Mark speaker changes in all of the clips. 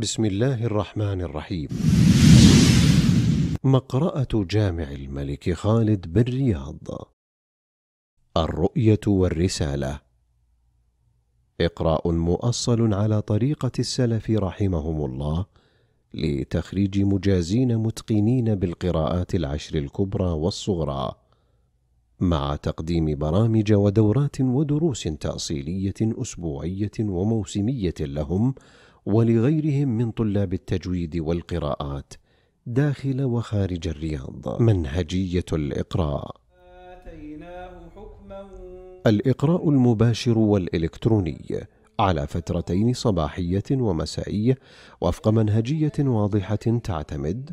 Speaker 1: بسم الله الرحمن الرحيم مقرأة جامع الملك خالد بالرياض الرؤية والرسالة إقراء مؤصل على طريقة السلف رحمهم الله لتخريج مجازين متقنين بالقراءات العشر الكبرى والصغرى مع تقديم برامج ودورات ودروس تأصيلية أسبوعية وموسمية لهم ولغيرهم من طلاب التجويد والقراءات داخل وخارج الرياض منهجية الإقراء الإقراء المباشر والإلكتروني على فترتين صباحية ومسائية وفق منهجية واضحة تعتمد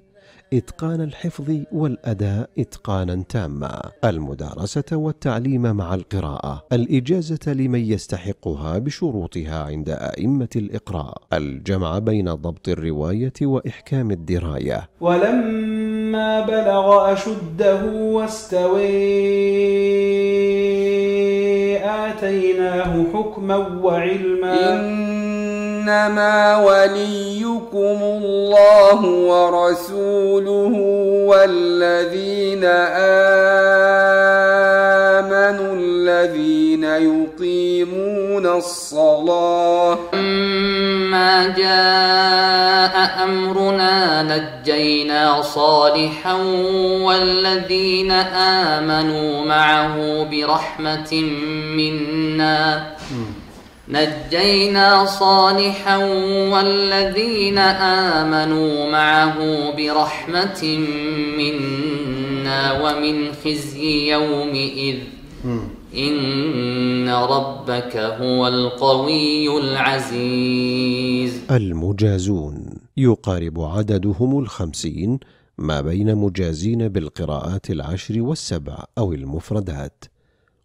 Speaker 1: إتقان الحفظ والأداء إتقانا تاما المدارسة والتعليم مع القراءة الإجازة لمن يستحقها بشروطها عند أئمة الإقراء الجمع بين ضبط الرواية وإحكام الدراية ولما بلغ أشده واستوي آتيناه حكما وعلما إنما وليكم الله ورسوله والذين آمنوا الذين يقيمون الصلاة ما جاء أمرنا نجينا صالحا والذين آمنوا معه برحمة منا نجينا صالحا والذين آمنوا معه برحمة منا ومن خزي يومئذ إن ربك هو القوي العزيز المجازون يقارب عددهم الخمسين ما بين مجازين بالقراءات العشر والسبع أو المفردات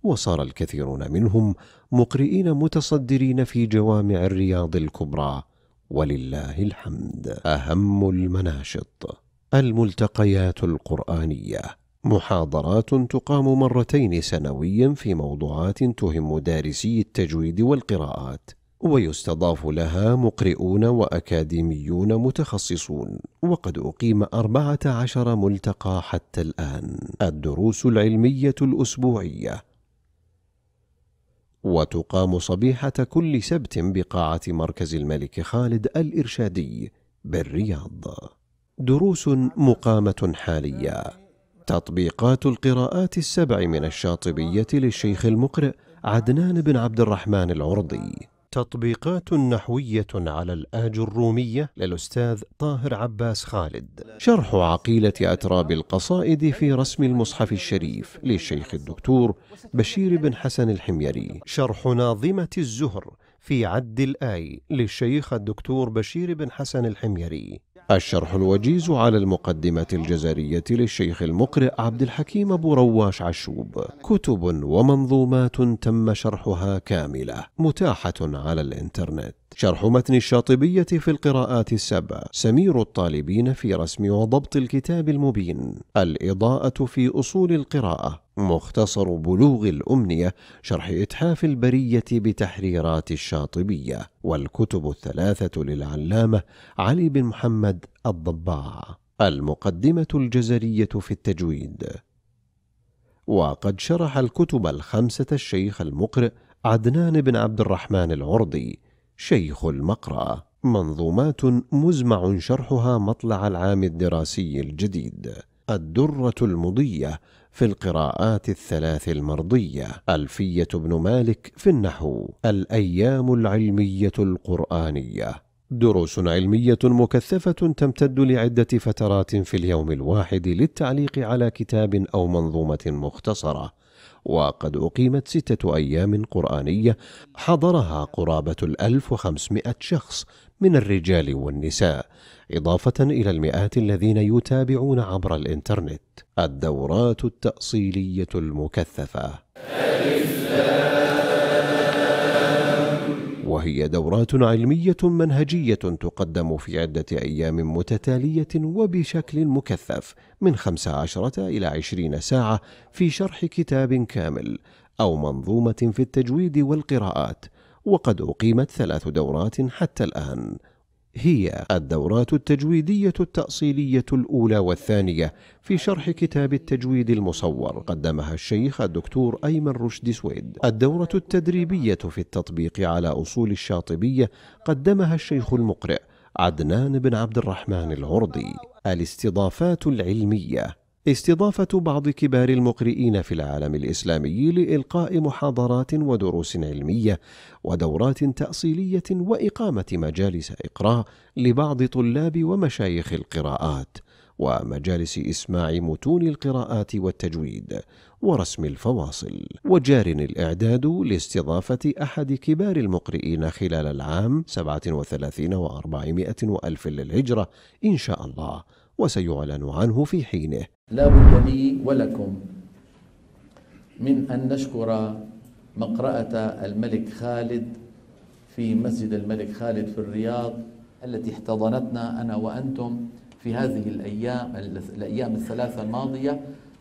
Speaker 1: وصار الكثيرون منهم مقرئين متصدرين في جوامع الرياض الكبرى ولله الحمد اهم المناشط الملتقيات القرانيه محاضرات تقام مرتين سنويا في موضوعات تهم دارسي التجويد والقراءات ويستضاف لها مقرئون وأكاديميون متخصصون وقد أقيم أربعة عشر ملتقى حتى الآن الدروس العلمية الأسبوعية وتقام صبيحة كل سبت بقاعة مركز الملك خالد الإرشادي بالرياض. دروس مقامة حالية. تطبيقات القراءات السبع من الشاطبية للشيخ المقرئ عدنان بن عبد الرحمن العرضي. تطبيقات نحوية على الآج الرومية للأستاذ طاهر عباس خالد شرح عقيلة أتراب القصائد في رسم المصحف الشريف للشيخ الدكتور بشير بن حسن الحميري شرح ناظمة الزهر في عد الآي للشيخ الدكتور بشير بن حسن الحميري الشرح الوجيز على المقدمة الجزرية للشيخ المقرئ عبد الحكيم أبو رواش عشوب كتب ومنظومات تم شرحها كاملة متاحة على الإنترنت شرح متن الشاطبية في القراءات السبع سمير الطالبين في رسم وضبط الكتاب المبين الإضاءة في أصول القراءة مختصر بلوغ الأمنية شرح إتحاف البرية بتحريرات الشاطبية والكتب الثلاثة للعلامة علي بن محمد الضباع المقدمة الجزرية في التجويد وقد شرح الكتب الخمسة الشيخ المقرئ عدنان بن عبد الرحمن العرضي شيخ المقرأة منظومات مزمع شرحها مطلع العام الدراسي الجديد الدرة المضية في القراءات الثلاث المرضية ألفية بن مالك في النحو الأيام العلمية القرآنية دروس علمية مكثفة تمتد لعدة فترات في اليوم الواحد للتعليق على كتاب أو منظومة مختصرة وقد أقيمت ستة أيام قرآنية حضرها قرابة الألف وخمسمائة شخص من الرجال والنساء إضافة إلى المئات الذين يتابعون عبر الإنترنت الدورات التأصيلية المكثفة وهي دورات علمية منهجية تقدم في عدة أيام متتالية وبشكل مكثف من 15 إلى 20 ساعة في شرح كتاب كامل أو منظومة في التجويد والقراءات وقد أقيمت ثلاث دورات حتى الآن هي الدورات التجويدية التأصيلية الأولى والثانية في شرح كتاب التجويد المصور قدمها الشيخ الدكتور أيمن رشد سويد الدورة التدريبية في التطبيق على أصول الشاطبية قدمها الشيخ المقرئ عدنان بن عبد الرحمن العرضي الاستضافات العلمية استضافة بعض كبار المقرئين في العالم الإسلامي لإلقاء محاضرات ودروس علمية ودورات تأصيلية وإقامة مجالس إقراء لبعض طلاب ومشايخ القراءات ومجالس إسماع متون القراءات والتجويد ورسم الفواصل وجار الإعداد لاستضافة أحد كبار المقرئين خلال العام 37 و400 وألف للهجرة إن شاء الله وسيعلن عنه في حينه لا بد لي ولكم من أن نشكر مقرأة الملك خالد في مسجد الملك خالد في الرياض التي احتضنتنا أنا وأنتم في هذه الأيام الأيام الثلاثة الماضية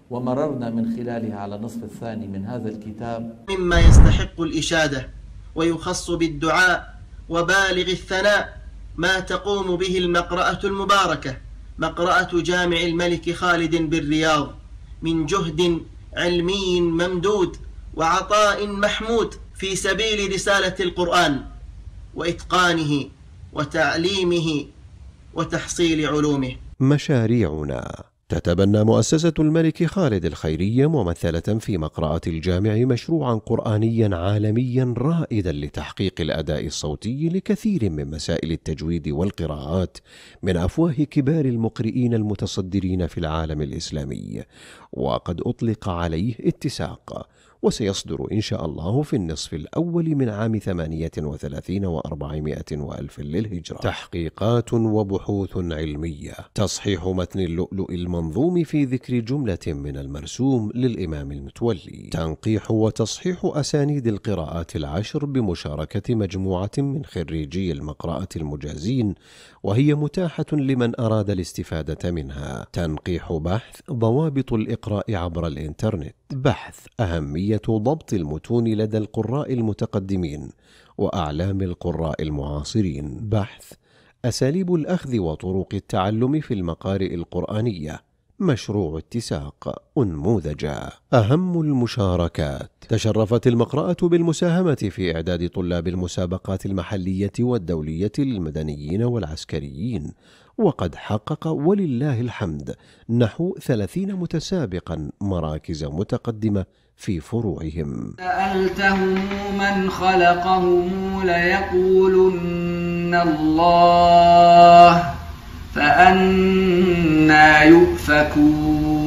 Speaker 1: ومررنا من خلالها على النصف الثاني من هذا الكتاب مما يستحق الإشادة ويخص بالدعاء وبالغ الثناء ما تقوم به المقرأة المباركة مقرأة جامع الملك خالد بالرياض من جهد علمي ممدود وعطاء محمود في سبيل رسالة القرآن وإتقانه وتعليمه وتحصيل علومه مشاريعنا تتبنى مؤسسة الملك خالد الخيرية ممثلة في مقرأة الجامع مشروعا قرآنيا عالميا رائدا لتحقيق الأداء الصوتي لكثير من مسائل التجويد والقراءات من أفواه كبار المقرئين المتصدرين في العالم الإسلامي، وقد أطلق عليه اتساق وسيصدر إن شاء الله في النصف الأول من عام 38 و400 وألف للهجرة تحقيقات وبحوث علمية تصحيح متن اللؤلؤ المنظوم في ذكر جملة من المرسوم للإمام المتولي تنقيح وتصحيح أسانيد القراءات العشر بمشاركة مجموعة من خريجي المقرأة المجازين وهي متاحة لمن أراد الاستفادة منها تنقيح بحث ضوابط الإقراء عبر الإنترنت بحث أهمية ضبط المتون لدى القراء المتقدمين وأعلام القراء المعاصرين بحث أساليب الأخذ وطرق التعلم في المقارئ القرآنية مشروع اتساق أنموذجا أهم المشاركات تشرفت المقرأة بالمساهمة في إعداد طلاب المسابقات المحلية والدولية للمدنيين والعسكريين وقد حقق ولله الحمد نحو ثلاثين متسابقا مراكز متقدمة في فروعهم سألتهم من خلقهم ليقولن الله فأنا يؤفكون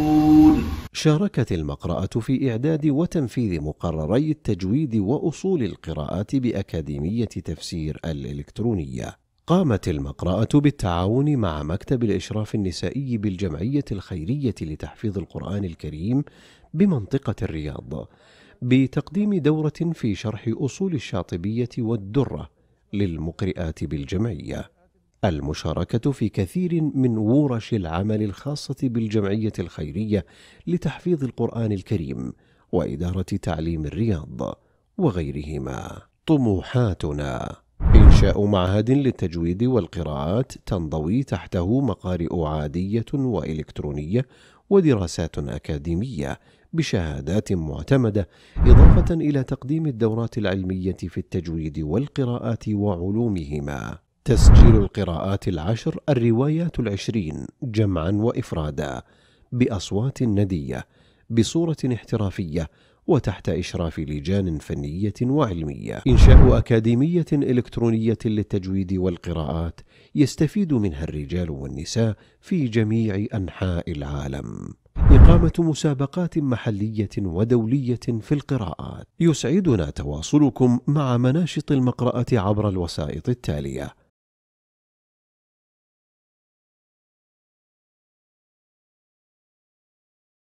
Speaker 1: شاركت المقرأة في إعداد وتنفيذ مقرري التجويد وأصول القراءات بأكاديمية تفسير الإلكترونية قامت المقرأة بالتعاون مع مكتب الإشراف النسائي بالجمعية الخيرية لتحفيظ القرآن الكريم بمنطقة الرياض بتقديم دورة في شرح أصول الشاطبية والدرة للمقرئات بالجمعية. المشاركة في كثير من ورش العمل الخاصة بالجمعية الخيرية لتحفيظ القرآن الكريم وإدارة تعليم الرياض وغيرهما. طموحاتنا إنشاء معهد للتجويد والقراءات تنضوي تحته مقارئ عادية وإلكترونية ودراسات أكاديمية بشهادات معتمدة إضافة إلى تقديم الدورات العلمية في التجويد والقراءات وعلومهما تسجيل القراءات العشر الروايات العشرين جمعا وإفرادا بأصوات ندية بصورة احترافية وتحت إشراف لجان فنية وعلمية. إنشاء أكاديمية إلكترونية للتجويد والقراءات يستفيد منها الرجال والنساء في جميع أنحاء العالم. إقامة مسابقات محلية ودولية في القراءات. يسعدنا تواصلكم مع مناشط المقرأة عبر الوسائط التالية: